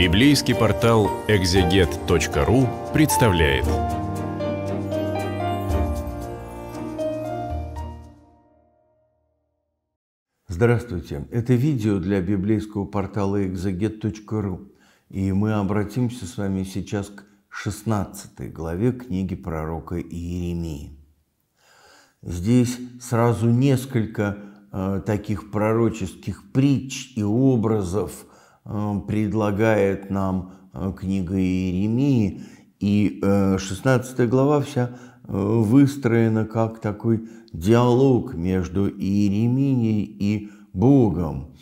Библейский портал экзегет.ру представляет. Здравствуйте! Это видео для библейского портала экзегет.ру. И мы обратимся с вами сейчас к 16 главе книги пророка Иеремии. Здесь сразу несколько э, таких пророческих притч и образов – Э, предлагает нам э, книга Иеремии, и 16 э, глава вся выстроена как такой диалог между Иеремией и Богом.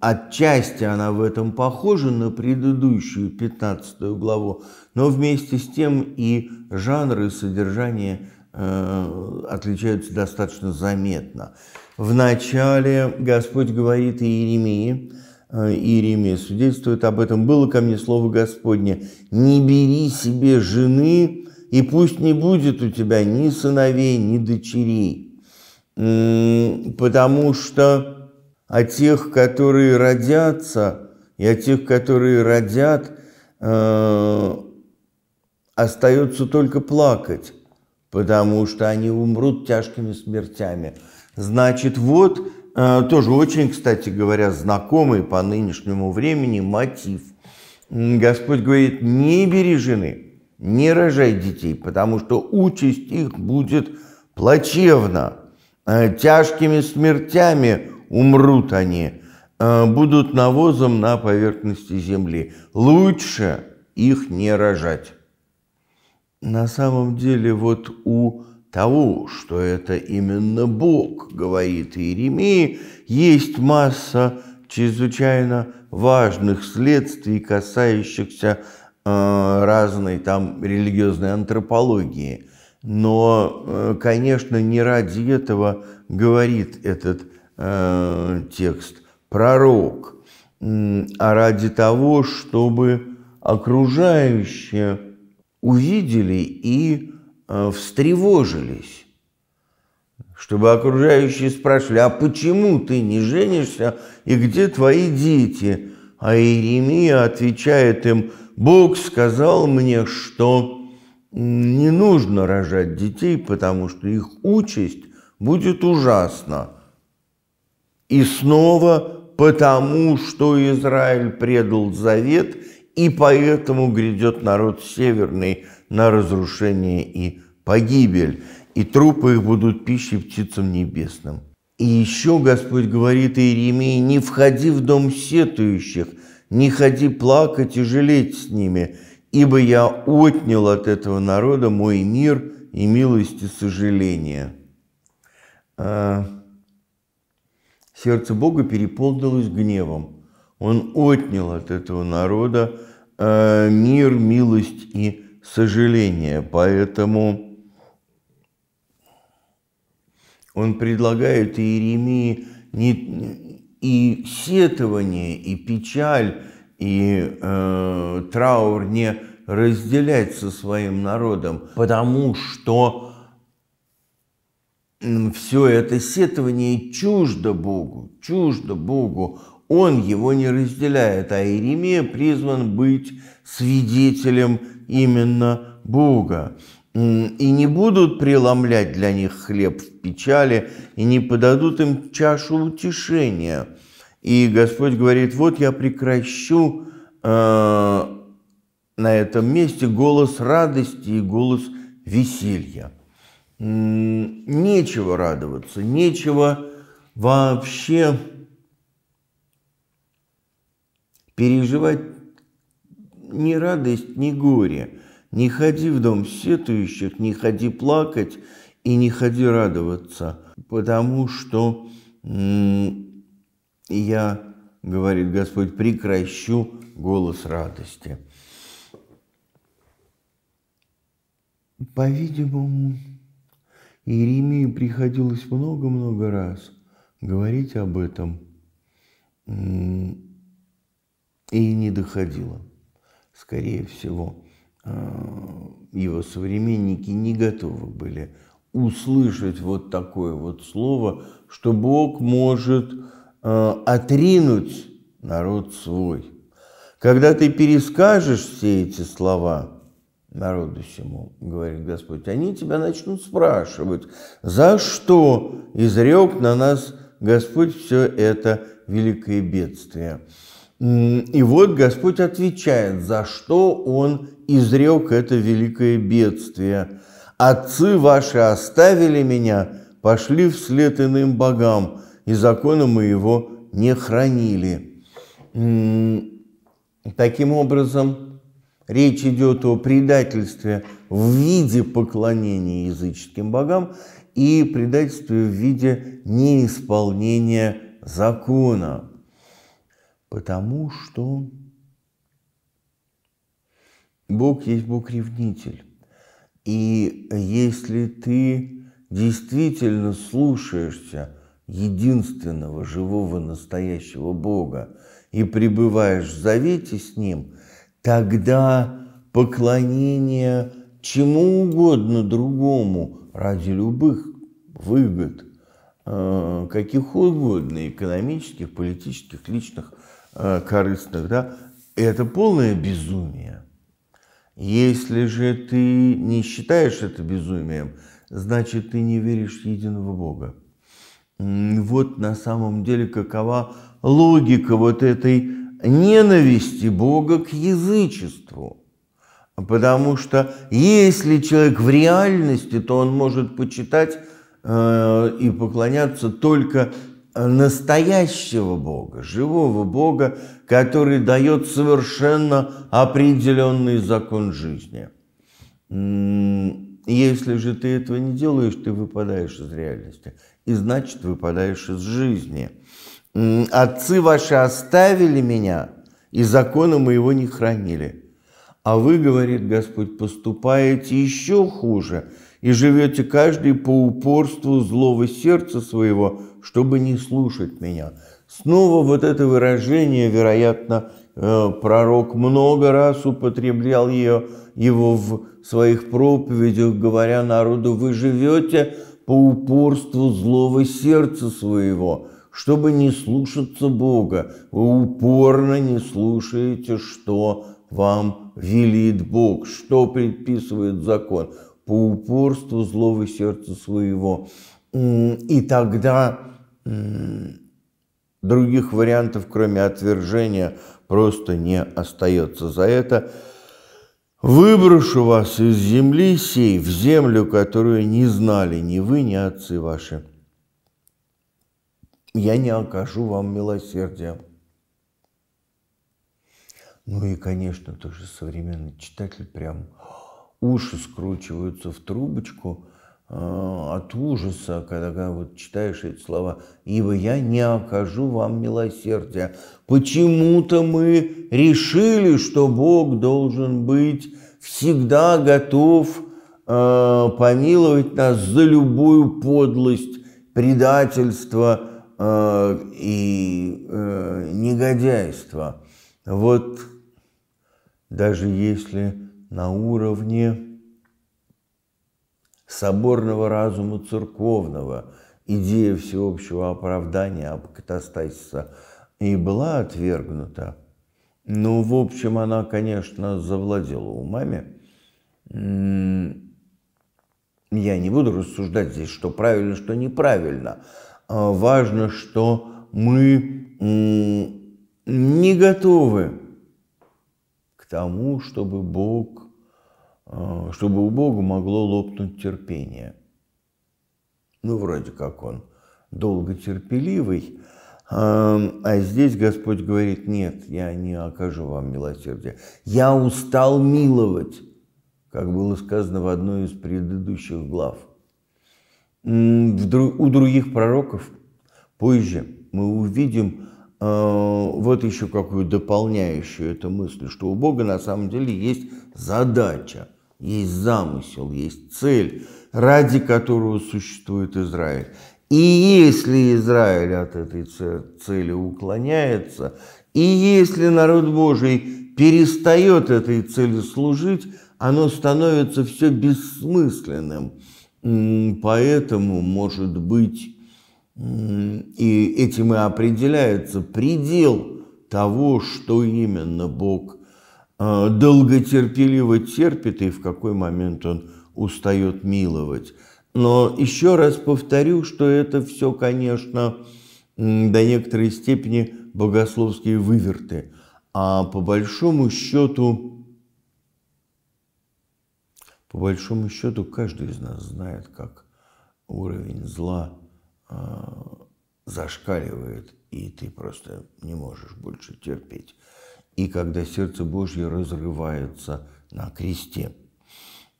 Отчасти она в этом похожа на предыдущую 15 главу, но вместе с тем и жанры, и содержание отличаются достаточно заметно. Вначале Господь говорит Иеремии, Э, Иеремия свидетельствует об этом. «Было ко мне слово Господне, не бери себе жены, и пусть не будет у тебя ни сыновей, ни дочерей, потому что о тех, которые родятся, и о тех, которые родят, э, остается только плакать, потому что они умрут тяжкими смертями». Значит, вот Э, тоже очень, кстати говоря, знакомый по нынешнему времени мотив. Господь говорит, не бери жены, не рожай детей, потому что участь их будет плачевна. Э, тяжкими смертями умрут они, э, будут навозом на поверхности земли. Лучше их не рожать. На самом деле вот у того, что это именно Бог, говорит Иеремии, есть масса чрезвычайно важных следствий, касающихся э, разной там религиозной антропологии. Но, э, конечно, не ради этого говорит этот э, текст пророк, э, а ради того, чтобы окружающие увидели и Э, встревожились, чтобы окружающие спрашивали, а почему ты не женишься и где твои дети? А Иеремия отвечает им, Бог сказал мне, что не нужно рожать детей, потому что их участь будет ужасна. И снова потому, что Израиль предал завет – и поэтому грядет народ северный на разрушение и погибель, и трупы их будут пищей птицам небесным. И еще Господь говорит Иеремии, не входи в дом сетующих, не ходи плакать и жалеть с ними, ибо я отнял от этого народа мой мир и милость и сожаление. А, сердце Бога переполнилось гневом. Он отнял от этого народа Э, мир, милость и сожаление. Поэтому он предлагает Иеремии не, и сетование, и печаль, и э, траур не разделять со своим народом, потому что все это сетование чуждо Богу, чуждо Богу он его не разделяет, а Иеремия призван быть свидетелем именно Бога. И не будут преломлять для них хлеб в печали, и не подадут им чашу утешения. И Господь говорит, вот я прекращу э, на этом месте голос радости и голос веселья. Нечего радоваться, нечего вообще переживать ни радость, ни горе. Не ходи в дом сетующих, не ходи плакать и не ходи радоваться, потому что я, говорит Господь, прекращу голос радости. По-видимому, Иеремии приходилось много-много раз говорить об этом и не доходило. Скорее всего, э, его современники не готовы были услышать вот такое вот слово, что Бог может э, отринуть народ свой. Когда ты перескажешь все эти слова народу всему, говорит Господь, они тебя начнут спрашивать, за что изрек на нас Господь все это великое бедствие. И вот Господь отвечает, за что Он изрек это великое бедствие. «Отцы ваши оставили меня, пошли вслед иным богам, и закона моего не хранили». Таким образом, речь идет о предательстве в виде поклонения языческим богам и предательстве в виде неисполнения закона. Потому что Бог есть Бог-ревнитель. И если ты действительно слушаешься единственного живого настоящего Бога и пребываешь в завете с Ним, тогда поклонение чему угодно другому ради любых выгод, э, каких угодно, экономических, политических, личных – Э, корыстных, да, это полное безумие. Если же ты не считаешь это безумием, значит, ты не веришь в единого Бога. Вот на самом деле какова логика вот этой ненависти Бога к язычеству. Потому что если человек в реальности, то он может почитать э, и поклоняться только Э, настоящего Бога, живого Бога, который дает совершенно определенный закон жизни. Если же ты этого не делаешь, ты выпадаешь из реальности, и значит выпадаешь из жизни. Отцы ваши оставили меня, и закона моего не хранили. А вы, говорит Господь, поступаете еще хуже, и живете каждый по упорству злого сердца своего, чтобы не слушать меня. Снова вот это выражение, вероятно, э, пророк много раз употреблял ее, его в своих проповедях, говоря народу, вы живете по упорству злого сердца своего, чтобы не слушаться Бога. Вы упорно не слушаете, что вам велит Бог, что предписывает закон по упорству злого сердца своего. И тогда других вариантов, кроме отвержения, просто не остается. За это выброшу вас из земли сей в землю, которую не знали ни вы, ни отцы ваши. Я не окажу вам милосердия. Ну и, конечно, тоже современный читатель прям уши скручиваются в трубочку – а, от ужаса, когда, когда вот читаешь эти слова, «Ибо я не окажу вам милосердия». Почему-то мы решили, что Бог должен быть всегда готов э, помиловать нас за любую подлость, предательство э, и э, негодяйство. Вот даже если на уровне соборного разума церковного, идея всеобщего оправдания апокатастасиса и была отвергнута. Ну, в общем, она, конечно, завладела умами. Я не буду рассуждать здесь, что правильно, что неправильно. А, важно, что мы не готовы к тому, чтобы Бог а, чтобы у Бога могло лопнуть терпение. Ну, вроде как он долго терпеливый, а, а здесь Господь говорит, нет, я не окажу вам милосердия. Я устал миловать, как было сказано в одной из предыдущих глав. У других пророков позже мы увидим а, вот еще какую дополняющую эту мысль, что у Бога на самом деле есть задача – есть замысел, есть цель, ради которого существует Израиль. И если Израиль от этой цели уклоняется, и если народ Божий перестает этой цели служить, оно становится все бессмысленным. Поэтому, может быть, и этим и определяется предел того, что именно Бог Э, долготерпеливо терпит и в какой момент он устает миловать. Но еще раз повторю, что это все, конечно, до некоторой степени богословские выверты. А по большому счету, по большому счету, каждый из нас знает, как уровень зла э, зашкаливает, и ты просто не можешь больше терпеть и когда сердце Божье разрывается на кресте.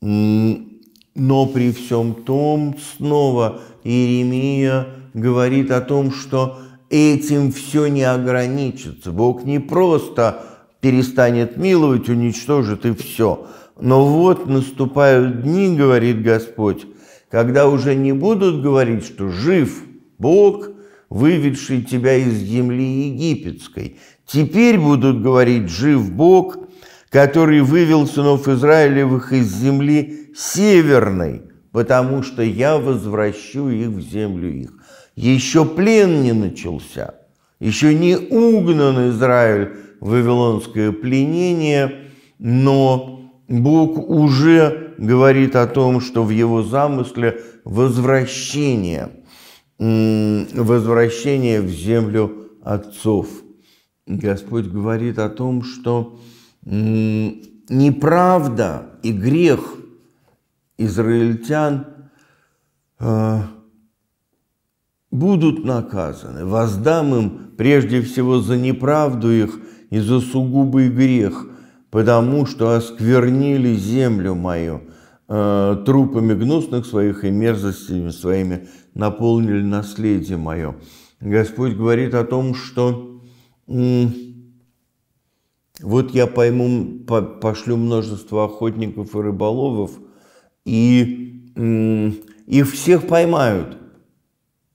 Но при всем том снова Иеремия говорит о том, что этим все не ограничится. Бог не просто перестанет миловать, уничтожит и все. Но вот наступают дни, говорит Господь, когда уже не будут говорить, что жив Бог – выведший тебя из земли египетской. Теперь будут говорить «Жив Бог», который вывел сынов Израилевых из земли северной, потому что я возвращу их в землю их. Еще плен не начался, еще не угнан Израиль в вавилонское пленение, но Бог уже говорит о том, что в его замысле возвращение – возвращение в землю отцов. Господь говорит о том, что неправда и грех израильтян а, будут наказаны. Воздам им прежде всего за неправду их и за сугубый грех, потому что осквернили землю мою а, трупами гнусных своих и мерзостями своими наполнили наследие мое. Господь говорит о том, что вот я пойму, пошлю множество охотников и рыболовов, и их всех поймают,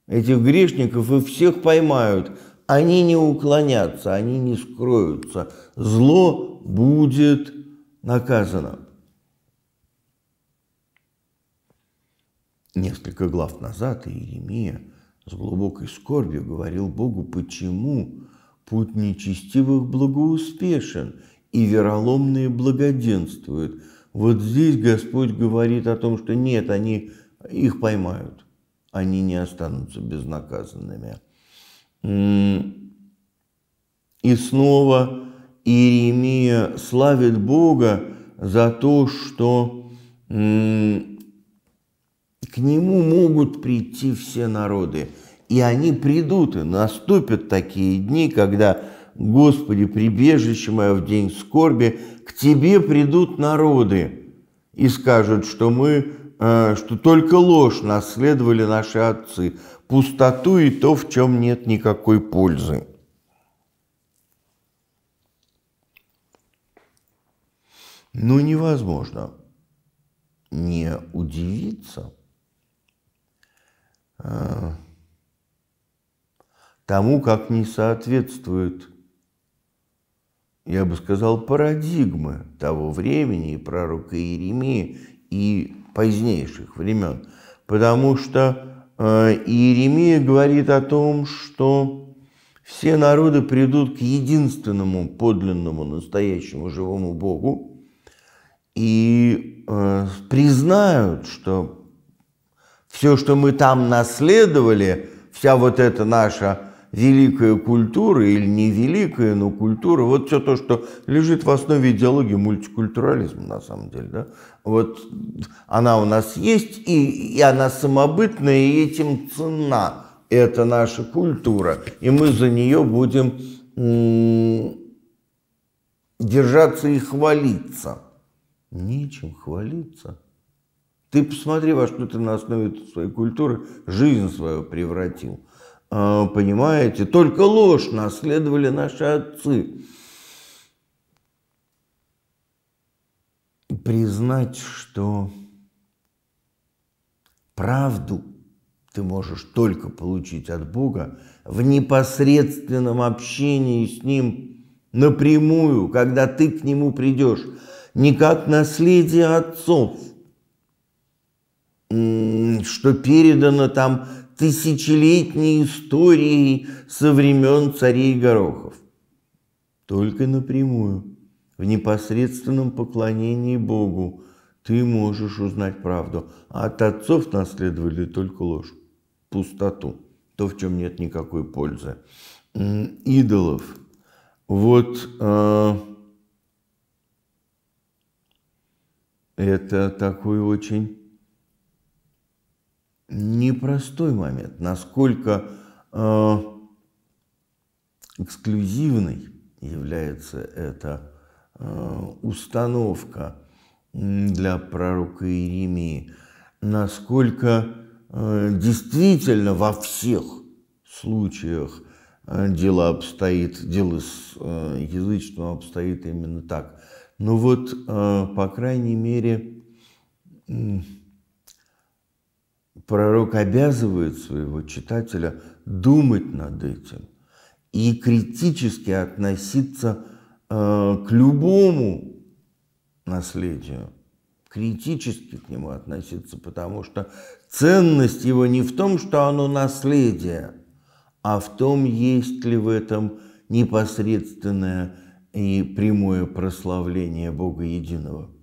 этих грешников, и всех поймают. Они не уклонятся, они не скроются. Зло будет наказано. Несколько глав назад Иеремия с глубокой скорбью говорил Богу, почему путь нечестивых благоуспешен и вероломные благоденствуют. Вот здесь Господь говорит о том, что нет, они их поймают, они не останутся безнаказанными. И снова Иеремия славит Бога за то, что нему могут прийти все народы. И они придут, и наступят такие дни, когда, Господи, прибежище мое в день скорби, к Тебе придут народы и скажут, что мы, э, что только ложь наследовали наши отцы, пустоту и то, в чем нет никакой пользы. Ну, невозможно не удивиться – Э, тому, как не соответствует, я бы сказал, парадигмы того времени и пророка Иеремии и позднейших времен. Потому что э, Иеремия говорит о том, что все народы придут к единственному подлинному настоящему живому Богу и э, признают, что все, что мы там наследовали, вся вот эта наша великая культура, или не великая, но культура, вот все то, что лежит в основе идеологии мультикультурализма, на самом деле, да, вот она у нас есть, и, и она самобытная, и этим цена, это наша культура, и мы за нее будем держаться и хвалиться. Нечем хвалиться. Ты посмотри, во что ты на основе своей культуры жизнь свою превратил. А, понимаете? Только ложь наследовали наши отцы. Признать, что правду ты можешь только получить от Бога в непосредственном общении с Ним напрямую, когда ты к Нему придешь, не как наследие отцов – что передано там тысячелетней историей со времен царей Горохов. Только напрямую, в непосредственном поклонении Богу, ты можешь узнать правду. А от отцов наследовали только ложь, пустоту, то, в чем нет никакой пользы. Идолов. Вот э, это такой очень непростой момент, насколько э, эксклюзивной является эта э, установка для пророка Иеремии, насколько э, действительно во всех случаях э, дело обстоит, дело с э, язычным обстоит именно так. Но вот, э, по крайней мере, э, пророк обязывает своего читателя думать над этим и критически относиться э, к любому наследию, критически к нему относиться, потому что ценность его не в том, что оно наследие, а в том, есть ли в этом непосредственное и прямое прославление Бога Единого.